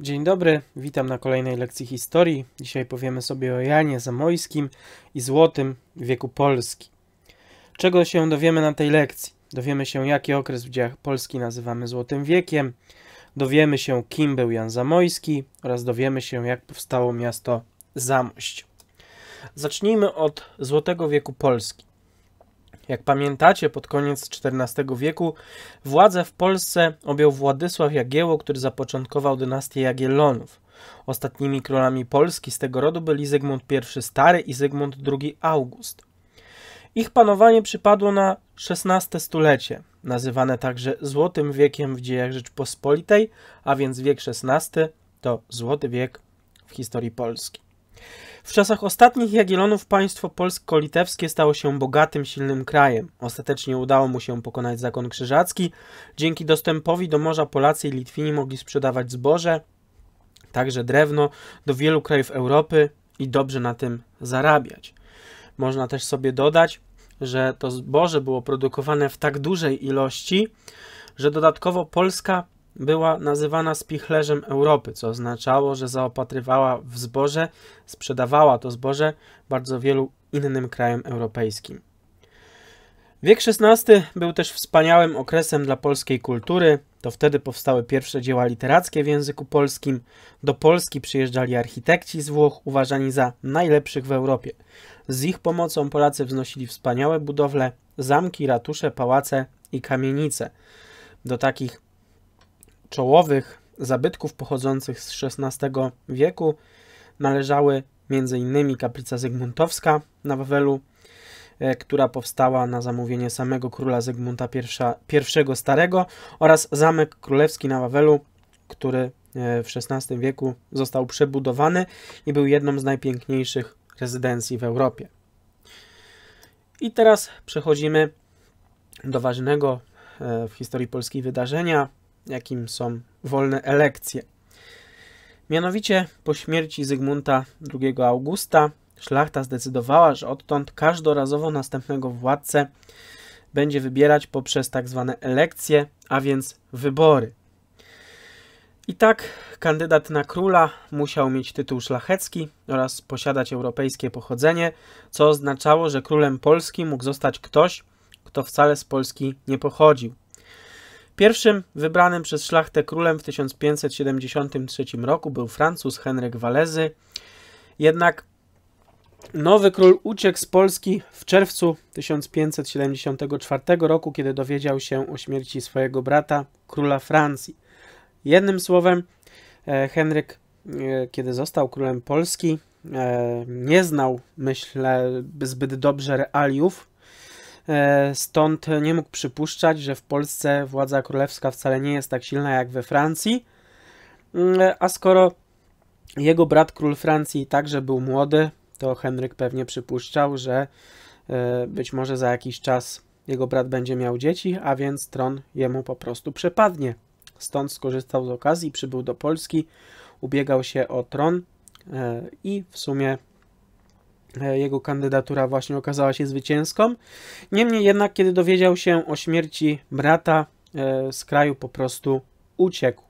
Dzień dobry, witam na kolejnej lekcji historii. Dzisiaj powiemy sobie o Janie Zamojskim i Złotym wieku Polski. Czego się dowiemy na tej lekcji? Dowiemy się, jaki okres w dziejach Polski nazywamy Złotym Wiekiem, dowiemy się, kim był Jan Zamojski oraz dowiemy się, jak powstało miasto Zamość. Zacznijmy od Złotego Wieku Polski. Jak pamiętacie, pod koniec XIV wieku władzę w Polsce objął Władysław Jagiełło, który zapoczątkował dynastię Jagiellonów. Ostatnimi królami Polski z tego rodu byli Zygmunt I Stary i Zygmunt II August. Ich panowanie przypadło na XVI stulecie, nazywane także Złotym Wiekiem w dziejach Rzeczpospolitej, a więc wiek XVI to Złoty Wiek w historii Polski. W czasach ostatnich Jagiellonów państwo polsko-litewskie stało się bogatym, silnym krajem. Ostatecznie udało mu się pokonać zakon krzyżacki. Dzięki dostępowi do morza Polacy i Litwini mogli sprzedawać zboże, także drewno, do wielu krajów Europy i dobrze na tym zarabiać. Można też sobie dodać, że to zboże było produkowane w tak dużej ilości, że dodatkowo Polska była nazywana spichlerzem Europy, co oznaczało, że zaopatrywała w zboże, sprzedawała to zboże bardzo wielu innym krajom europejskim. Wiek XVI był też wspaniałym okresem dla polskiej kultury. To wtedy powstały pierwsze dzieła literackie w języku polskim. Do Polski przyjeżdżali architekci z Włoch, uważani za najlepszych w Europie. Z ich pomocą Polacy wznosili wspaniałe budowle, zamki, ratusze, pałace i kamienice. Do takich czołowych zabytków pochodzących z XVI wieku należały m.in. kaplica Zygmuntowska na Wawelu, e, która powstała na zamówienie samego króla Zygmunta I, Starego oraz Zamek Królewski na Wawelu, który e, w XVI wieku został przebudowany i był jedną z najpiękniejszych rezydencji w Europie. I teraz przechodzimy do ważnego e, w historii polskiej wydarzenia, jakim są wolne elekcje. Mianowicie po śmierci Zygmunta II Augusta szlachta zdecydowała, że odtąd każdorazowo następnego władcę będzie wybierać poprzez tak zwane elekcje, a więc wybory. I tak kandydat na króla musiał mieć tytuł szlachecki oraz posiadać europejskie pochodzenie, co oznaczało, że królem Polski mógł zostać ktoś, kto wcale z Polski nie pochodził. Pierwszym wybranym przez szlachtę królem w 1573 roku był Francuz Henryk Walezy. Jednak nowy król uciekł z Polski w czerwcu 1574 roku, kiedy dowiedział się o śmierci swojego brata, króla Francji. Jednym słowem, e, Henryk, e, kiedy został królem Polski, e, nie znał, myślę, zbyt dobrze realiów E, stąd nie mógł przypuszczać, że w Polsce władza królewska wcale nie jest tak silna jak we Francji. Mm, e, a skoro jego brat król Francji także był młody, to Henryk pewnie przypuszczał, że e, być może za jakiś czas jego brat będzie miał dzieci, a więc tron jemu po prostu przepadnie. Stąd skorzystał z okazji, przybył do Polski, ubiegał się o tron i w sumie E, jego kandydatura właśnie okazała się zwycięską. Niemniej jednak, kiedy dowiedział się o śmierci brata, e, z kraju po prostu uciekł.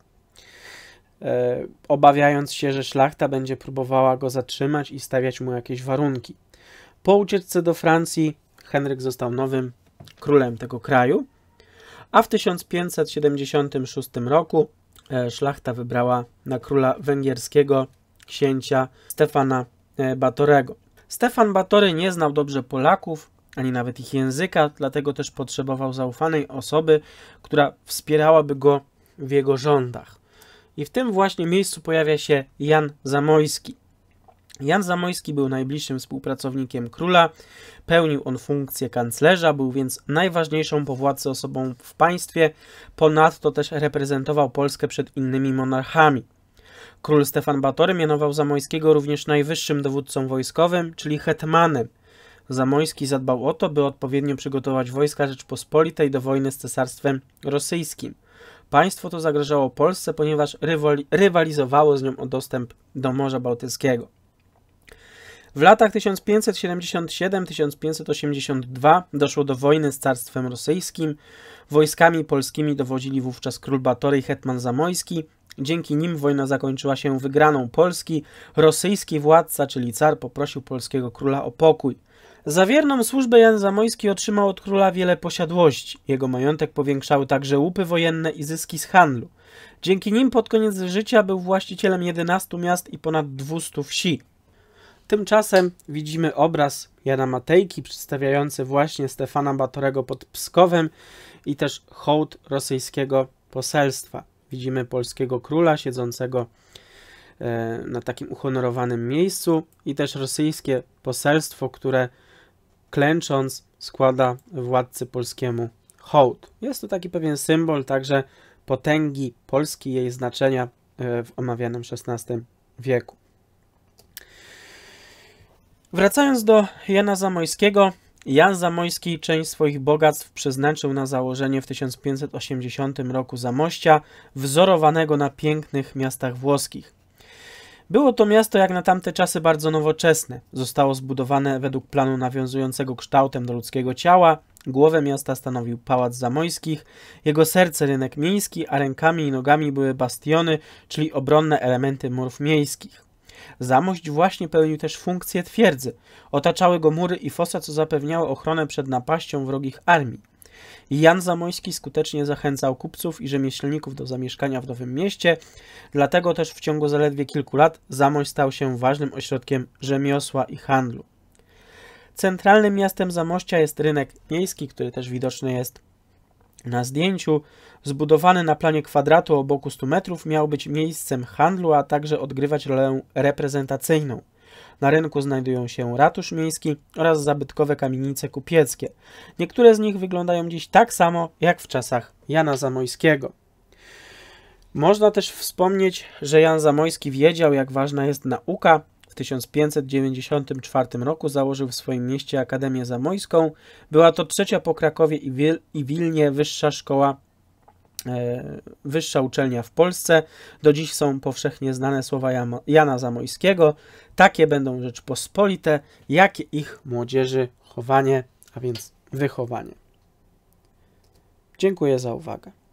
E, obawiając się, że szlachta będzie próbowała go zatrzymać i stawiać mu jakieś warunki. Po ucieczce do Francji Henryk został nowym królem tego kraju, a w 1576 roku szlachta wybrała na króla węgierskiego księcia Stefana Batorego. Stefan Batory nie znał dobrze Polaków, ani nawet ich języka, dlatego też potrzebował zaufanej osoby, która wspierałaby go w jego rządach. I w tym właśnie miejscu pojawia się Jan Zamojski. Jan Zamojski był najbliższym współpracownikiem króla, pełnił on funkcję kanclerza, był więc najważniejszą po władzy osobą w państwie, ponadto też reprezentował Polskę przed innymi monarchami. Król Stefan Batory mianował Zamoyskiego również najwyższym dowódcą wojskowym, czyli hetmanem. Zamoyski zadbał o to, by odpowiednio przygotować wojska Rzeczpospolitej do wojny z Cesarstwem Rosyjskim. Państwo to zagrażało Polsce, ponieważ rywalizowało z nią o dostęp do Morza Bałtyckiego. W latach 1577-1582 doszło do wojny z Carstwem Rosyjskim. Wojskami polskimi dowodzili wówczas król Batory i hetman Zamojski, Dzięki nim wojna zakończyła się wygraną Polski. Rosyjski władca, czyli car, poprosił polskiego króla o pokój. Za wierną służbę Jan Zamojski otrzymał od króla wiele posiadłości. Jego majątek powiększały także łupy wojenne i zyski z handlu. Dzięki nim pod koniec życia był właścicielem 11 miast i ponad 200 wsi. Tymczasem widzimy obraz Jana Matejki przedstawiający właśnie Stefana Batorego pod Pskowem i też hołd rosyjskiego poselstwa. Widzimy polskiego króla siedzącego e, na takim uhonorowanym miejscu i też rosyjskie poselstwo, które klęcząc składa władcy polskiemu hołd. Jest to taki pewien symbol także potęgi Polski i jej znaczenia e, w omawianym XVI wieku. Wracając do Jana Zamojskiego, Jan Zamoyski część swoich bogactw przeznaczył na założenie w 1580 roku Zamościa, wzorowanego na pięknych miastach włoskich. Było to miasto jak na tamte czasy bardzo nowoczesne. Zostało zbudowane według planu nawiązującego kształtem do ludzkiego ciała. Głowę miasta stanowił Pałac Zamojskich, jego serce rynek miejski, a rękami i nogami były bastiony, czyli obronne elementy murów miejskich. Zamość właśnie pełnił też funkcję twierdzy. Otaczały go mury i fosa, co zapewniało ochronę przed napaścią wrogich armii. Jan Zamojski skutecznie zachęcał kupców i rzemieślników do zamieszkania w Nowym Mieście, dlatego też w ciągu zaledwie kilku lat Zamość stał się ważnym ośrodkiem rzemiosła i handlu. Centralnym miastem Zamościa jest rynek miejski, który też widoczny jest na zdjęciu, zbudowany na planie kwadratu o boku 100 metrów, miał być miejscem handlu, a także odgrywać rolę reprezentacyjną. Na rynku znajdują się ratusz miejski oraz zabytkowe kamienice kupieckie. Niektóre z nich wyglądają dziś tak samo jak w czasach Jana Zamojskiego. Można też wspomnieć, że Jan Zamojski wiedział, jak ważna jest nauka w 1594 roku założył w swoim mieście Akademię Zamojską. Była to trzecia po Krakowie i, Wil i Wilnie wyższa szkoła e, wyższa uczelnia w Polsce. Do dziś są powszechnie znane słowa Jana Zamojskiego. Takie będą Rzeczpospolite, jakie ich młodzieży chowanie, a więc wychowanie. Dziękuję za uwagę.